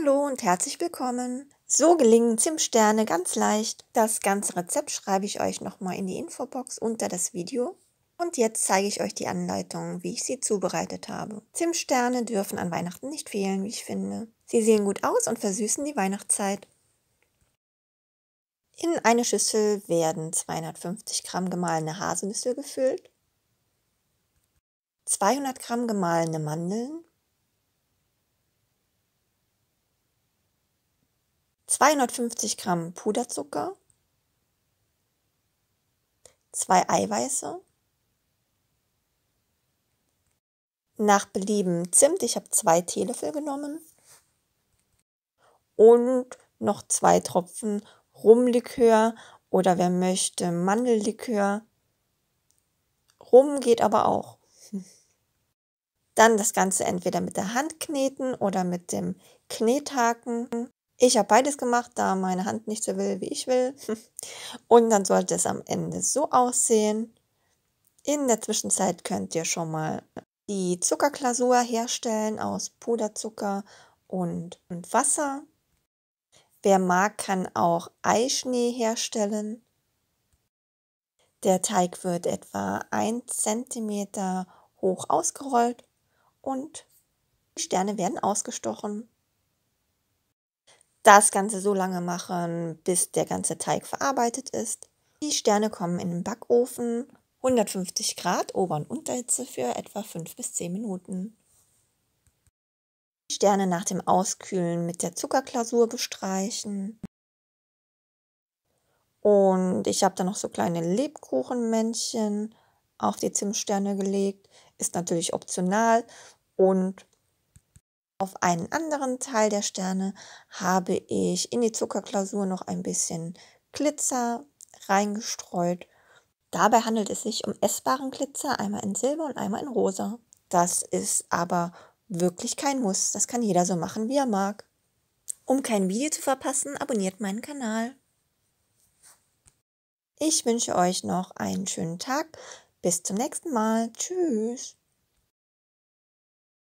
Hallo und herzlich willkommen. So gelingen Zimtsterne ganz leicht. Das ganze Rezept schreibe ich euch nochmal in die Infobox unter das Video. Und jetzt zeige ich euch die Anleitung, wie ich sie zubereitet habe. Zimtsterne dürfen an Weihnachten nicht fehlen, wie ich finde. Sie sehen gut aus und versüßen die Weihnachtszeit. In eine Schüssel werden 250 Gramm gemahlene Haselnüsse gefüllt, 200 Gramm gemahlene Mandeln, 250 Gramm Puderzucker, zwei Eiweiße, nach Belieben Zimt, ich habe zwei Teelöffel genommen und noch zwei Tropfen Rumlikör oder wer möchte Mandellikör. Rum geht aber auch. Dann das Ganze entweder mit der Hand kneten oder mit dem Knethaken ich habe beides gemacht, da meine Hand nicht so will, wie ich will. Und dann sollte es am Ende so aussehen. In der Zwischenzeit könnt ihr schon mal die Zuckerklasur herstellen aus Puderzucker und, und Wasser. Wer mag, kann auch Eischnee herstellen. Der Teig wird etwa 1 cm hoch ausgerollt und die Sterne werden ausgestochen das Ganze so lange machen, bis der ganze Teig verarbeitet ist. Die Sterne kommen in den Backofen, 150 Grad Ober- und Unterhitze für etwa 5 bis 10 Minuten. Die Sterne nach dem Auskühlen mit der Zuckerklasur bestreichen. Und ich habe dann noch so kleine Lebkuchenmännchen auf die Zimtsterne gelegt. Ist natürlich optional und auf einen anderen Teil der Sterne habe ich in die Zuckerklausur noch ein bisschen Glitzer reingestreut. Dabei handelt es sich um essbaren Glitzer, einmal in Silber und einmal in Rosa. Das ist aber wirklich kein Muss. Das kann jeder so machen, wie er mag. Um kein Video zu verpassen, abonniert meinen Kanal. Ich wünsche euch noch einen schönen Tag. Bis zum nächsten Mal. Tschüss.